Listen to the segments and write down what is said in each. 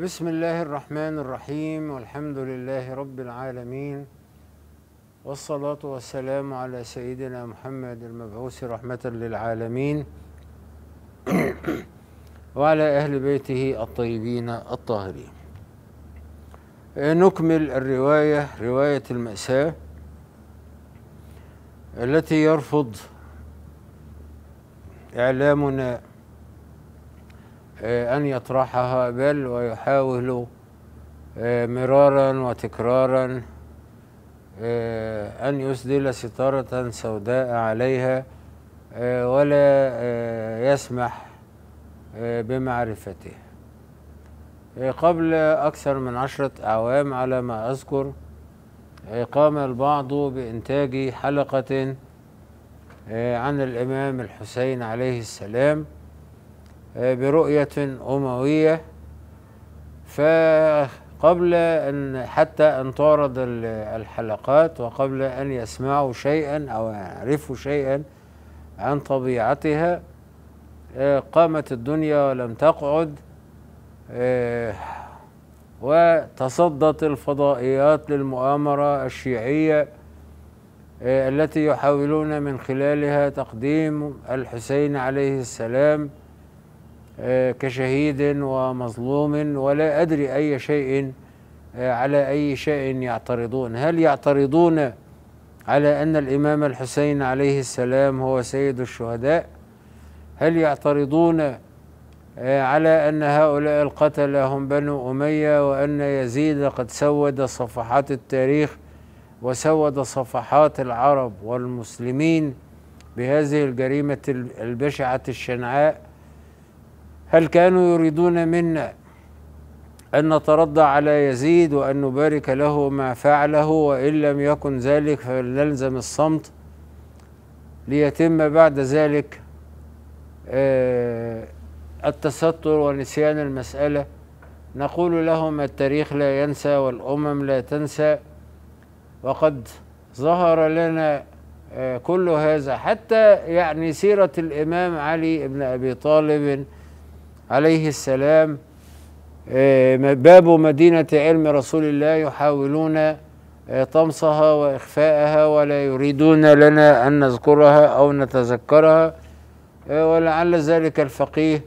بسم الله الرحمن الرحيم والحمد لله رب العالمين والصلاة والسلام على سيدنا محمد المبعوث رحمة للعالمين وعلى أهل بيته الطيبين الطاهرين نكمل الرواية رواية المأساة التي يرفض إعلامنا آه، أن يطرحها بل ويحاول آه، مرارا وتكرارا آه، أن يسدل ستارة سوداء عليها ولا يسمح بمعرفتها قبل أكثر من عشرة أعوام على ما أذكر قام البعض بإنتاج حلقة عن الإمام الحسين عليه السلام برؤية أموية فقبل أن حتى أن تعرض الحلقات وقبل أن يسمعوا شيئا أو يعرفوا شيئا عن طبيعتها آه، قامت الدنيا ولم تقعد آه، وتصدت الفضائيات للمؤامرة الشيعية آه، التي يحاولون من خلالها تقديم الحسين عليه السلام آه، كشهيد ومظلوم ولا أدري أي شيء آه، على أي شيء يعترضون هل يعترضون على أن الإمام الحسين عليه السلام هو سيد الشهداء هل يعترضون آه، على أن هؤلاء القتلة هم بنو أمية وأن يزيد قد سود صفحات التاريخ وسود صفحات العرب والمسلمين بهذه الجريمة البشعة الشنعاء هل كانوا يريدون منا أن نترضى على يزيد وأن نبارك له ما فعله وإن لم يكن ذلك فلنلزم الصمت ليتم بعد ذلك آه، التستر ونسيان المسألة نقول لهم التاريخ لا ينسى والأمم لا تنسى وقد ظهر لنا آه، كل هذا حتى يعني سيرة الإمام علي بن أبي طالب عليه السلام آه، باب مدينة علم رسول الله يحاولون آه، طمسها وإخفاءها ولا يريدون لنا أن نذكرها أو نتذكرها آه، ولعل ذلك الفقيه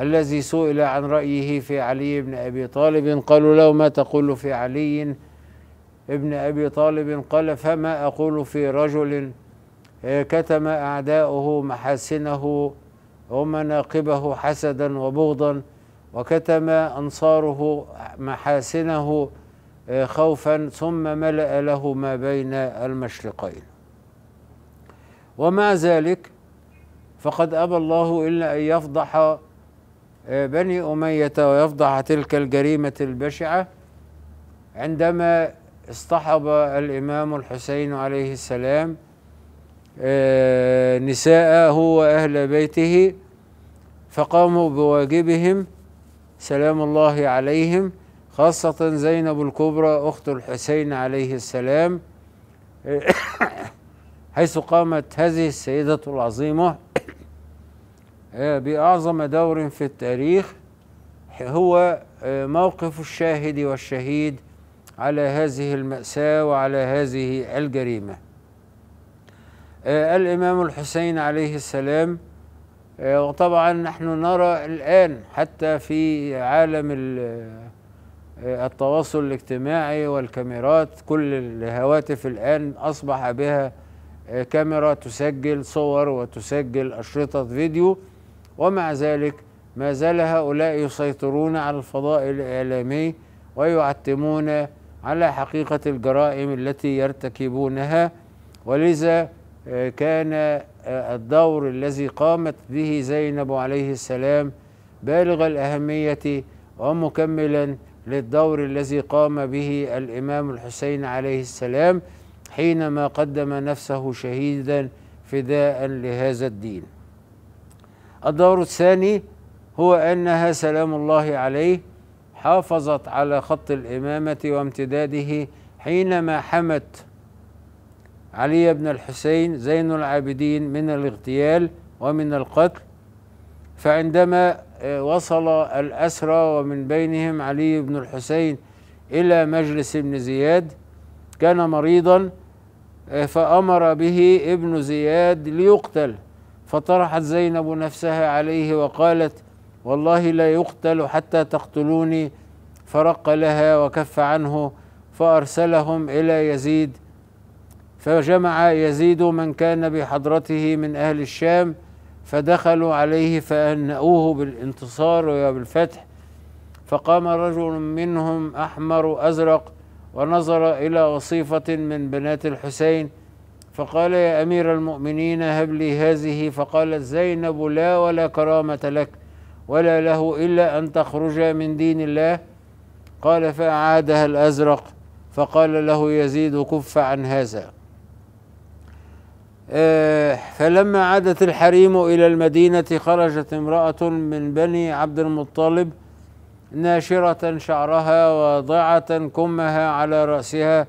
الذي سئل عن رأيه في علي بن أبي طالب قالوا له ما تقول في علي ابن أبي طالب قال فما أقول في رجل كتم أعداؤه محاسنه ومناقبه حسدا وبغضا وكتم أنصاره محاسنه آه، خوفا ثم ملأ له ما بين المشرقين ومع ذلك فقد أبى الله إلا أن يفضح آه، بني أمية ويفضح تلك الجريمة البشعة عندما اصطحب الإمام الحسين عليه السلام آه، نساءه وأهل بيته فقاموا بواجبهم سلام الله عليهم خاصة زينب الكبرى أخت الحسين عليه السلام حيث قامت هذه السيدة العظيمة آه، بأعظم دور في التاريخ هو آه، موقف الشاهد والشهيد على هذه المأساة وعلى هذه الجريمة آه، الإمام الحسين عليه السلام آه، وطبعا نحن نرى الآن حتى في عالم آه، التواصل الاجتماعي والكاميرات كل الهواتف الآن أصبح بها كاميرا تسجل صور وتسجل أشرطة فيديو ومع ذلك ما زال هؤلاء يسيطرون على الفضاء الإعلامي ويعتمون على حقيقة الجرائم التي يرتكبونها ولذا كان آه، الدور الذي قامت به زينب عليه السلام بالغ الأهمية ومكملا للدور الذي قام به الإمام الحسين عليه السلام حينما قدم نفسه شهيدا فداء لهذا الدين الدور الثاني هو أنها سلام الله عليه حافظت على خط الإمامة وامتداده حينما حمت علي بن الحسين زين العابدين من الاغتيال ومن القتل فعندما آه، وصل الأسرى ومن بينهم علي بن الحسين إلى مجلس ابن زياد كان مريضا آه، فأمر به ابن زياد ليقتل فطرحت زينب نفسها عليه وقالت والله لا يقتل حتى تقتلوني فرق لها وكف عنه فأرسلهم إلى يزيد فجمع يزيد من كان بحضرته من أهل الشام فدخلوا عليه فأهنأوه بالانتصار وبالفتح فقام رجل منهم أحمر أزرق ونظر إلى وصيفة من بنات الحسين فقال يا أمير المؤمنين هب لي هذه فقالت زينب لا ولا كرامة لك ولا له إلا أن تخرج من دين الله قال فأعادها الأزرق فقال له يزيد كف عن هذا آه، فلما عادت الحريم إلى المدينة خرجت امرأة من بني عبد المطلب ناشرة شعرها واضعة كمها على رأسها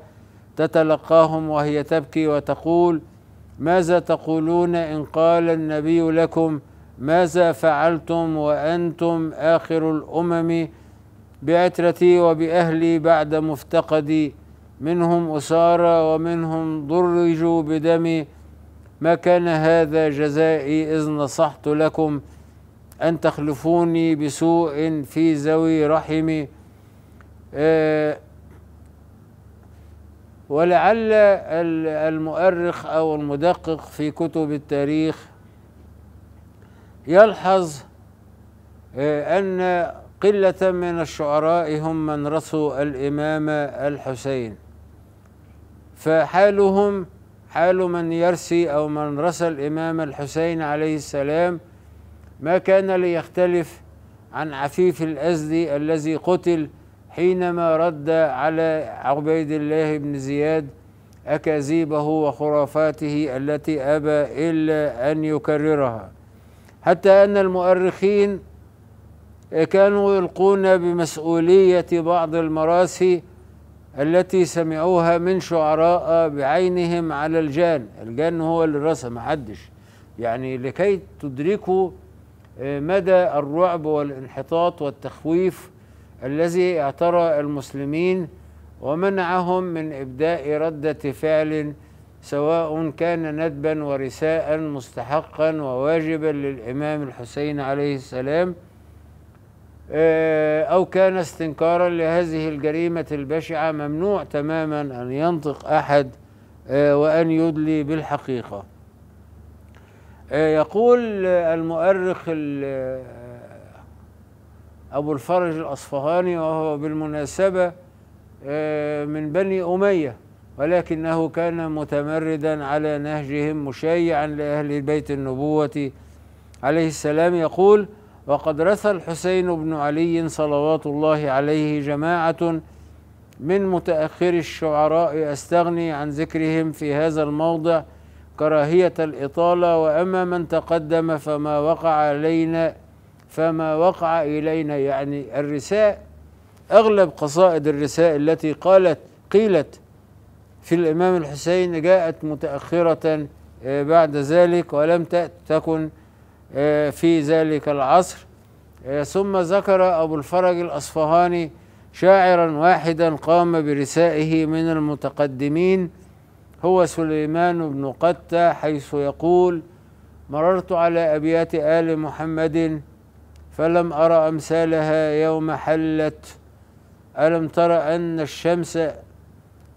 تتلقاهم وهي تبكي وتقول ماذا تقولون إن قال النبي لكم ماذا فعلتم وأنتم آخر الأمم بعترتي وبأهلي بعد مفتقدي منهم أسارى ومنهم ضرجوا بدمي ما كان هذا جزائي إذ نصحت لكم أن تخلفوني بسوء في ذوي رحمي آه، ولعل المؤرخ أو المدقق في كتب التاريخ يلحظ آه، أن قلة من الشعراء هم من رثوا الإمام الحسين فحالهم حال من يرسي أو من رسى الإمام الحسين عليه السلام ما كان ليختلف عن عفيف الأزدي الذي قتل حينما رد على عبيد الله بن زياد أكاذيبه وخرافاته التي أبى إلا أن يكررها حتى أن المؤرخين كانوا يلقون بمسؤولية بعض المراسي التي سمعوها من شعراء بعينهم على الجان الجان هو اللي رسم محدش يعني لكي تدركوا آه، مدى الرعب والانحطاط والتخويف الذي اعترى المسلمين ومنعهم من ابداء رده فعل سواء كان ندبا ورثاء مستحقا وواجبا للامام الحسين عليه السلام آه، أو كان استنكارا لهذه الجريمة البشعة ممنوع تماما أن ينطق أحد آه، وأن يدلي بالحقيقة آه، يقول المؤرخ أبو الفرج الأصفهاني وهو بالمناسبة من بني أمية ولكنه كان متمردا على نهجهم مشيعا لأهل بيت النبوة عليه السلام يقول: وقد رثى الحسين بن علي صلوات الله عليه جماعة من متأخر الشعراء أستغني عن ذكرهم في هذا الموضع كراهية الإطالة وأما من تقدم فما وقع علينا فما وقع إلينا يعني الرساء أغلب قصائد الرساء التي قالت قيلت في الإمام الحسين جاءت متأخرة آه، بعد ذلك ولم تكن آه، في ذلك العصر آه، ثم ذكر أبو الفرج الأصفهاني شاعرا واحدا قام برسائه من المتقدمين هو سليمان بن قتة حيث يقول مررت على أبيات آل محمد فلم أرى أمثالها يوم حلت ألم تر أن الشمس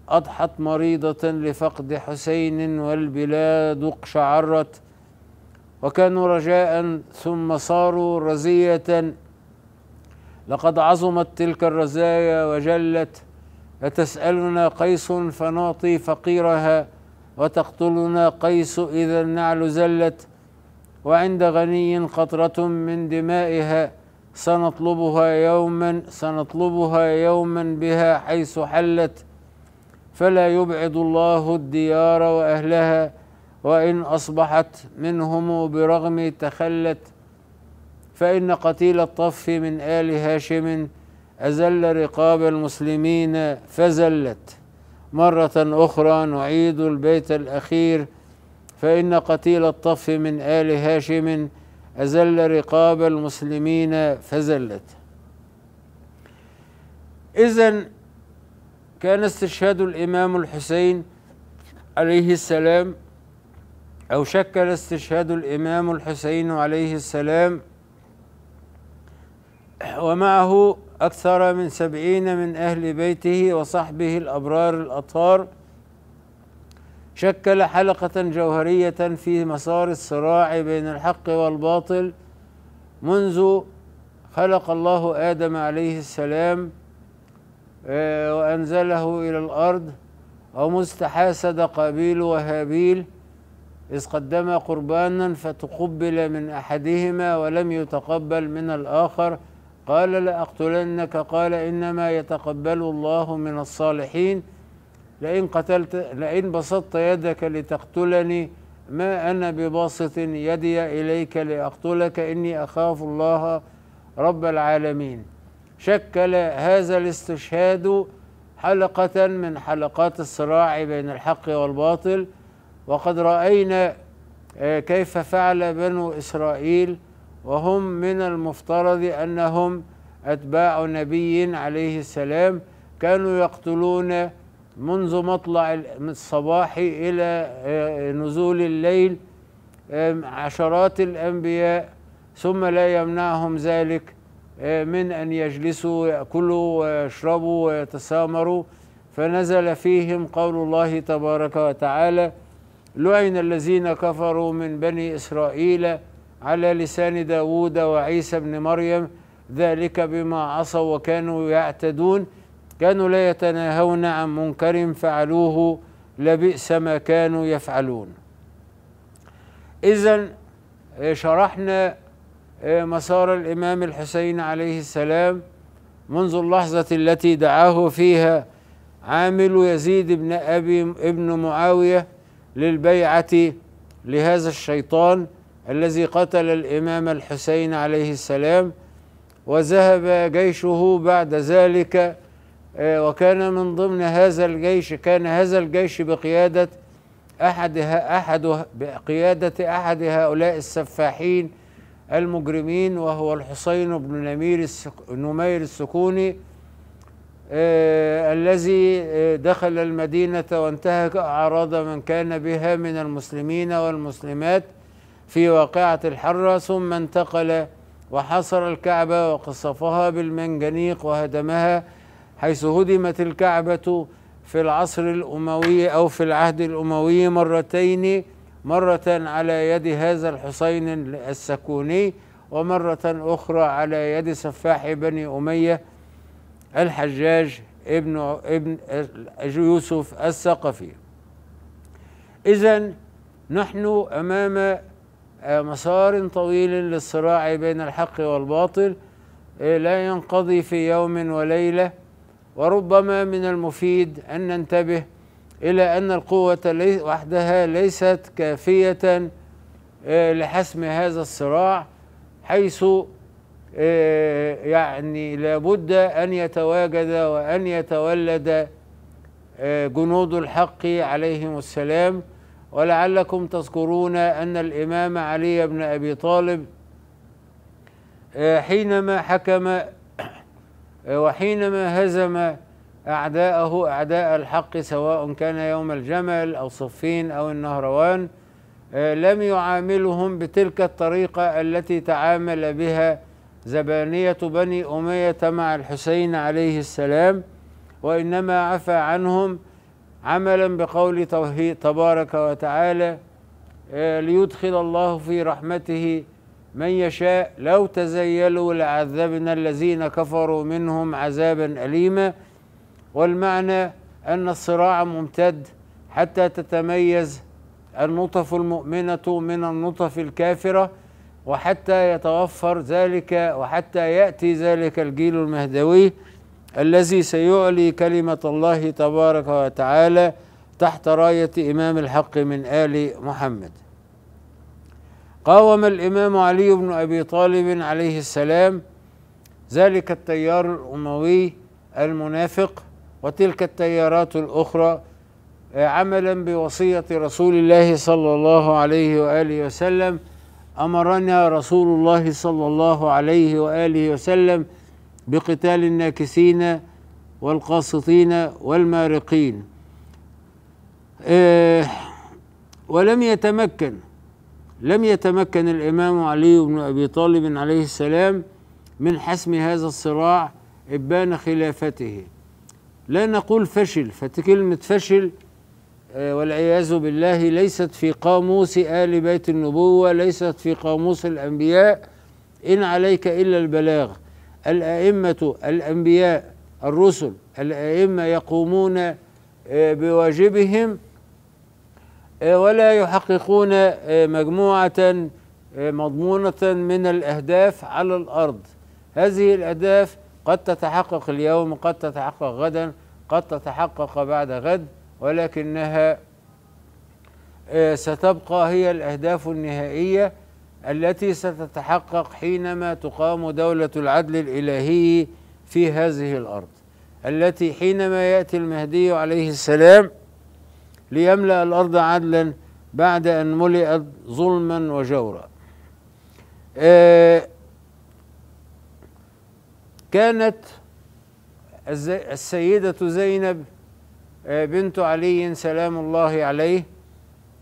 أضحت مريضة لفقد حسين والبلاد اقشعرت وكانوا رجاء ثم صاروا رزية لقد عظمت تلك الرزايا وجلت أتسألنا قيس فنعطي فقيرها وتقتلنا قيس إذا النعل زلت وعند غني قطرة من دمائها سنطلبها يوما سنطلبها يوما بها حيث حلت فلا يبعد الله الديار وأهلها وإن أصبحت منهم برغم تخلت فإن قتيل الطف من آل هاشم أزل رقاب المسلمين فزلت مرة أخرى نعيد البيت الأخير فإن قتيل الطف من آل هاشم أزل رقاب المسلمين فزلت إذا كان استشهاد الإمام الحسين عليه السلام أو شكل استشهاد الإمام الحسين عليه السلام ومعه أكثر من سبعين من أهل بيته وصحبه الأبرار الأطهار شكل حلقة جوهرية في مسار الصراع بين الحق والباطل منذ خلق الله آدم عليه السلام آه، وأنزله إلى الأرض ومستحاسد قابيل وهابيل إذ قدم قربانا فتقبل من أحدهما ولم يتقبل من الآخر قال لأقتلنك قال إنما يتقبل الله من الصالحين لئن قتلت لئن بسطت يدك لتقتلني ما أنا بباسط يدي إليك لأقتلك إني أخاف الله رب العالمين شكل هذا الاستشهاد حلقة من حلقات الصراع بين الحق والباطل وقد رأينا آه، كيف فعل بنو إسرائيل وهم من المفترض أنهم أتباع نبي عليه السلام كانوا يقتلون منذ مطلع الصباح إلى آه، نزول الليل آه، عشرات الأنبياء ثم لا يمنعهم ذلك من أن يجلسوا يأكلوا ويشربوا ويتسامروا فنزل فيهم قول الله تبارك وتعالى لعن الذين كفروا من بني إسرائيل على لسان داود وعيسى بن مريم ذلك بما عصوا وكانوا يعتدون كانوا لا يتناهون عن منكر فعلوه لبئس ما كانوا يفعلون إذا آه، شرحنا آه، مسار الإمام الحسين عليه السلام منذ اللحظة التي دعاه فيها عامل يزيد بن أبي ابن معاوية للبيعة لهذا الشيطان الذي قتل الإمام الحسين عليه السلام وذهب جيشه بعد ذلك آه، وكان من ضمن هذا الجيش كان هذا الجيش بقيادة أحد أحد بقيادة أحد هؤلاء السفاحين المجرمين وهو الحسين بن نمير السكوني آه، الذي آه، دخل المدينة وانتهك أعراض من كان بها من المسلمين والمسلمات في واقعة الحرة ثم انتقل وحصر الكعبة وقصفها بالمنجنيق وهدمها حيث هدمت الكعبة في العصر الأموي أو في العهد الأموي مرتين مرة على يد هذا الحسين السكوني ومرة أخرى على يد سفاح بني أمية الحجاج ابن ابن يوسف الثقفي إذا نحن أمام مسار طويل للصراع بين الحق والباطل لا ينقضي في يوم وليلة وربما من المفيد أن ننتبه إلى أن القوة وحدها ليست كافية آه، لحسم هذا الصراع حيث آه، يعني لابد أن يتواجد وأن يتولد آه، جنود الحق عليهم السلام ولعلكم تذكرون أن الإمام علي بن أبي طالب آه، حينما حكم وحينما هزم أعداءه أعداء الحق سواء كان يوم الجمل أو صفين أو النهروان لم يعاملهم بتلك الطريقة التي تعامل بها زبانية بني أمية مع الحسين عليه السلام وإنما عفى عنهم عملا بقول تبارك وتعالى آه، ليدخل الله في رحمته من يشاء لو تزيلوا لعذبنا الذين كفروا منهم عذابا أليما والمعنى أن الصراع ممتد حتى تتميز النطف المؤمنة من النطف الكافرة وحتى يتوفر ذلك وحتى يأتي ذلك الجيل المهدوي الذي سيعلي كلمة الله تبارك وتعالى تحت راية إمام الحق من آل محمد قاوم الإمام علي بن أبي طالب عليه السلام ذلك التيار الأموي المنافق وتلك التيارات الأخرى آه، عملا بوصية رسول الله صلى الله عليه وآله وسلم امرنا رسول الله صلى الله عليه واله وسلم بقتال الناكسين والقاسطين والمارقين إيه ولم يتمكن لم يتمكن الامام علي بن ابي طالب عليه السلام من حسم هذا الصراع ابان خلافته لا نقول فشل فكلمه فشل آه، والعياذ بالله ليست في قاموس آل بيت النبوة ليست في قاموس الأنبياء إن عليك إلا البلاغ الأئمة الأنبياء الرسل الأئمة يقومون آه، بواجبهم آه، ولا يحققون مجموعة مضمونة من الأهداف على الأرض هذه الأهداف قد تتحقق اليوم قد تتحقق غدا قد تتحقق بعد غد ولكنها آه، ستبقى هي الأهداف النهائية التي ستتحقق حينما تقام دولة العدل الإلهي في هذه الأرض التي حينما يأتي المهدي عليه السلام ليملأ الأرض عدلا بعد أن ملئت ظلما وجورا آه، كانت السيدة زينب آه، بنت علي سلام الله عليه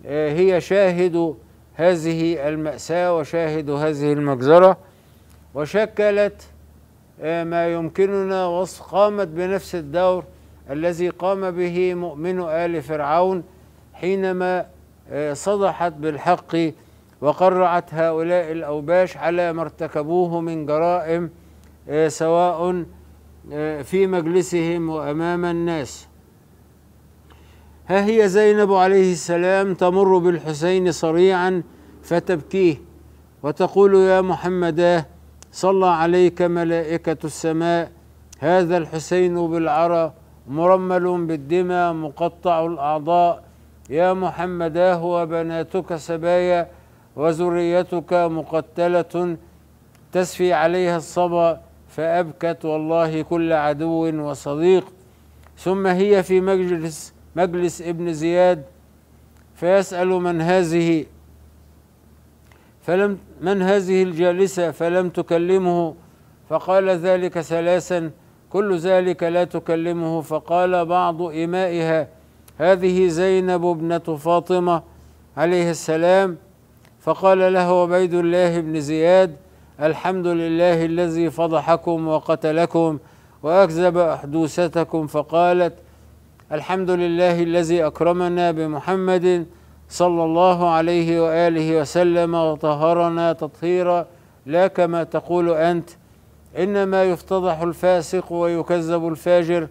آه، هي شاهد هذه المأساة وشاهد هذه المجزرة وشكلت آه، ما يمكننا وصف قامت بنفس الدور الذي قام به مؤمن آل فرعون حينما صدحت بالحق وقرعت هؤلاء الأوباش على ما ارتكبوه من جرائم سواء في مجلسهم وأمام الناس ها هي زينب عليه السلام تمر بالحسين صريعا فتبكيه وتقول يا محمد صلى عليك ملائكة السماء هذا الحسين بالعرى مرمل بالدماء مقطع الأعضاء يا هو بناتك سبايا وذريتك مقتلة تسفي عليها الصبا فأبكت والله كل عدو وصديق ثم هي في مجلس مجلس ابن زياد فيسأل من هذه فلم من هذه الجالسة فلم تكلمه فقال ذلك ثلاثا كل ذلك لا تكلمه فقال بعض إمائها هذه زينب ابنة فاطمة عليه السلام فقال له عبيد الله بن زياد الحمد لله الذي فضحكم وقتلكم وأكذب أحدوثتكم فقالت الحمد لله الذي أكرمنا بمحمد صلى الله عليه وآله وسلم وطهرنا تطهيرا لا كما تقول أنت إنما يفتضح الفاسق ويكذب الفاجر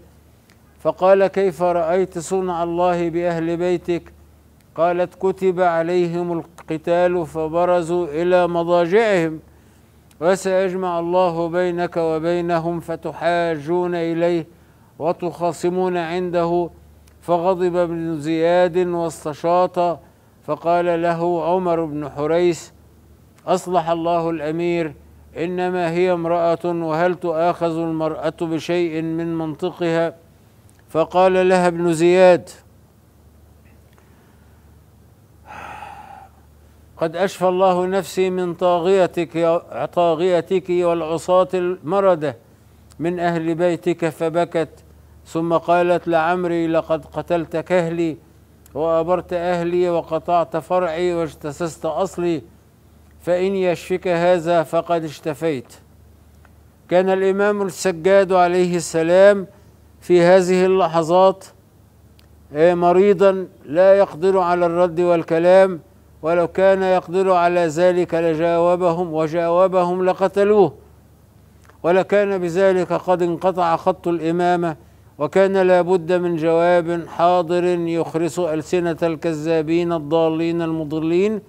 فقال كيف رأيت صنع الله بأهل بيتك قالت كتب عليهم القتال فبرزوا إلى مضاجعهم وسيجمع الله بينك وبينهم فتحاجون إليه وتخاصمون عنده فغضب ابن زياد واستشاط فقال له عمر بن حريث اصلح الله الامير انما هي امراه وهل تؤاخذ المراه بشيء من منطقها فقال لها ابن زياد قد أشفى الله نفسي من طاغيتك طاغيتك والعصاة المردة من أهل بيتك فبكت ثم قالت لعمري لقد قتلت كهلي وأبرت أهلي وقطعت فرعي واجتسست أصلي فإن يشفك هذا فقد اشتفيت كان الإمام السجاد عليه السلام في هذه اللحظات آه، مريضا لا يقدر على الرد والكلام ولو كان يقدر على ذلك لجاوبهم وجاوبهم لقتلوه ولكان بذلك قد انقطع خط الإمامة وكان لابد من جواب حاضر يخرس ألسنة الكذابين الضالين المضلين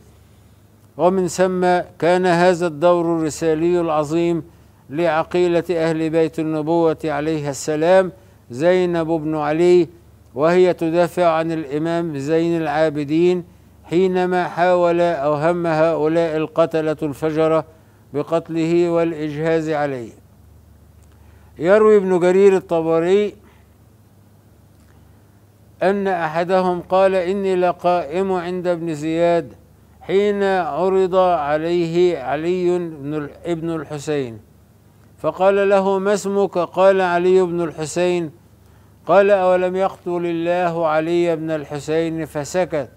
ومن ثم كان هذا الدور الرسالي العظيم لعقيلة أهل بيت النبوة عليها السلام زينب بن علي وهي تدافع عن الإمام زين العابدين حينما حاول أو هم هؤلاء القتلة الفجرة بقتله والإجهاز عليه يروي ابن جرير الطبري أن أحدهم قال إني لقائم عند ابن زياد حين عرض عليه علي بن الحسين فقال له ما اسمك قال علي بن الحسين قال أولم يقتل الله علي بن الحسين فسكت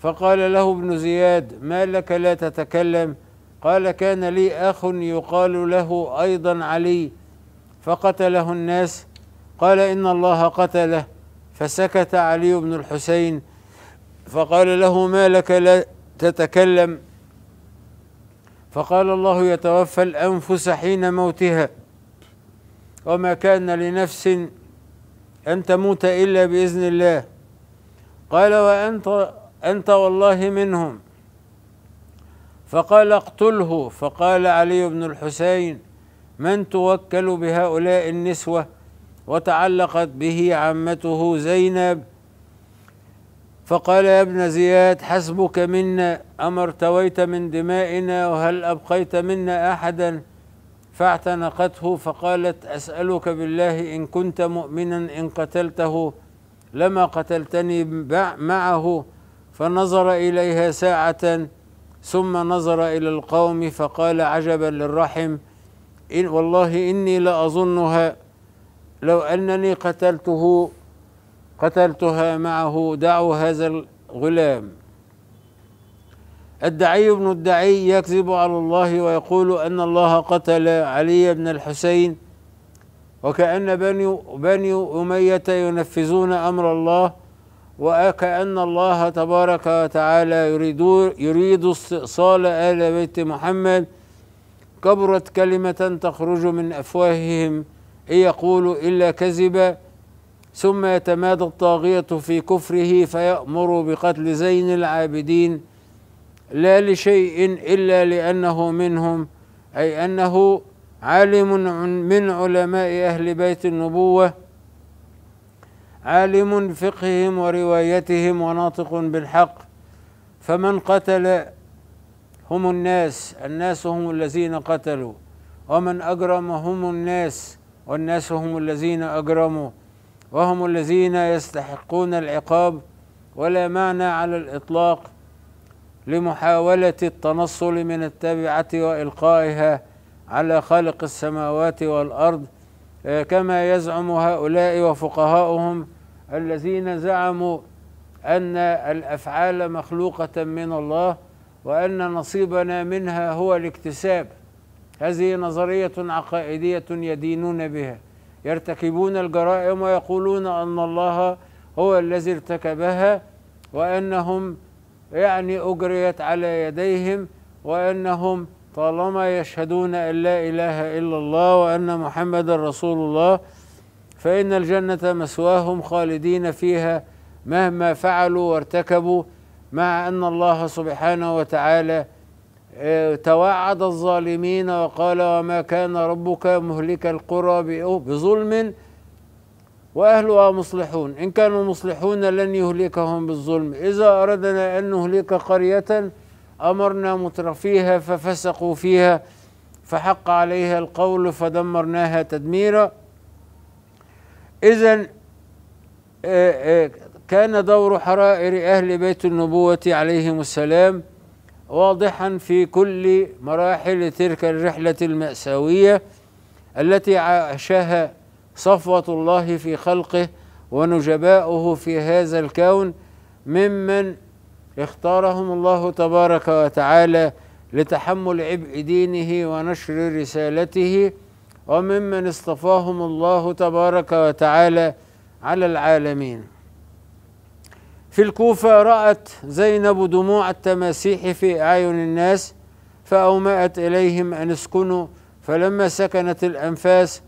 فقال له ابن زياد ما لك لا تتكلم قال كان لي أخ يقال له أيضا علي فقتله الناس قال إن الله قتله فسكت علي بن الحسين فقال له ما لك لا تتكلم فقال الله يتوفى الانفس حين موتها وما كان لنفس ان تموت الا باذن الله قال وانت انت والله منهم فقال اقتله فقال علي بن الحسين من توكل بهؤلاء النسوه وتعلقت به عمته زينب فقال يا ابن زياد حسبك منا أما ارتويت من دمائنا وهل أبقيت منا أحدا فاعتنقته فقالت أسألك بالله إن كنت مؤمنا إن قتلته لما قتلتني معه فنظر إليها ساعة ثم نظر إلى القوم فقال عجبا للرحم إن والله إني لأظنها لا لو أنني قتلته قتلتها معه دعوا هذا الغلام الدعي بن الدعي يكذب على الله ويقول أن الله قتل علي بن الحسين وكأن بني بني أمية ينفذون أمر الله وكأن الله تبارك وتعالى يريد يريد استئصال آل بيت محمد كبرت كلمة تخرج من أفواههم إن يقول إلا كذبا ثم يتمادى الطاغية في كفره فيأمر بقتل زين العابدين لا لشيء إلا لأنه منهم أي أنه عالم من علماء أهل بيت النبوة عالم فقههم وروايتهم وناطق بالحق فمن قتل هم الناس الناس هم الذين قتلوا ومن أجرم هم الناس والناس هم الذين أجرموا وهم الذين يستحقون العقاب ولا معنى على الإطلاق لمحاولة التنصل من التبعة وإلقائها على خالق السماوات والأرض آه، كما يزعم هؤلاء وفقهاؤهم الذين زعموا أن الأفعال مخلوقة من الله وأن نصيبنا منها هو الاكتساب هذه نظرية عقائدية يدينون بها يرتكبون الجرائم ويقولون أن الله هو الذي ارتكبها وأنهم يعني أجريت على يديهم وأنهم طالما يشهدون أن لا إله إلا الله وأن محمد رسول الله فإن الجنة مسواهم خالدين فيها مهما فعلوا وارتكبوا مع أن الله سبحانه وتعالى إيه، توعد الظالمين وقال وما كان ربك مهلك القرى بظلم وأهلها مصلحون إن كانوا مصلحون لن يهلكهم بالظلم إذا أردنا أن نهلك قرية أمرنا مترفيها ففسقوا فيها فحق عليها القول فدمرناها تدميرا إذا إيه، إيه، كان دور حرائر أهل بيت النبوة عليهم السلام واضحا في كل مراحل تلك الرحلة المأساوية التي عاشها صفوة الله في خلقه ونجباؤه في هذا الكون ممن اختارهم الله تبارك وتعالى لتحمل عبء دينه ونشر رسالته وممن اصطفاهم الله تبارك وتعالى على العالمين في الكوفة رأت زينب دموع التماسيح في أعين الناس فأومأت إليهم أن اسكنوا فلما سكنت الأنفاس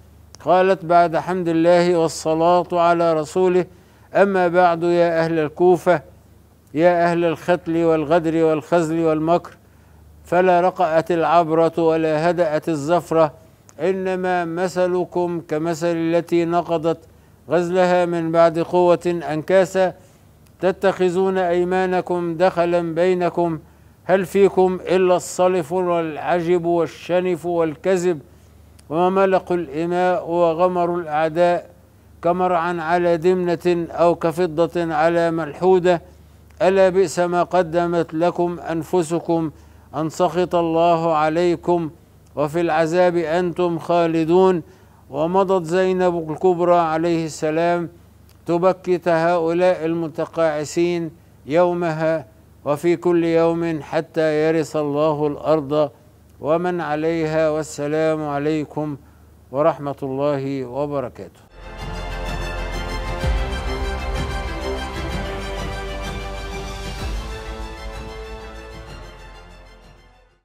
قالت بعد حمد الله والصلاة على رسوله أما بعد يا أهل الكوفة يا أهل الختل والغدر والخزل والمكر فلا رقأت العبرة ولا هدأت الزفرة إنما مثلكم كمثل التي نقضت غزلها من بعد قوة أنكاسا تتخذون أيمانكم دخلا بينكم هل فيكم إلا الصلف والعجب والشنف والكذب وملق الإماء وغمر الأعداء كمرعا على دمنة أو كفضة على ملحودة ألا بئس ما قدمت لكم أنفسكم أن سخط الله عليكم وفي العذاب أنتم خالدون ومضت زينب الكبرى عليه السلام تبكت هؤلاء المتقاعسين يومها وفي كل يوم حتى يرث الله الارض ومن عليها والسلام عليكم ورحمه الله وبركاته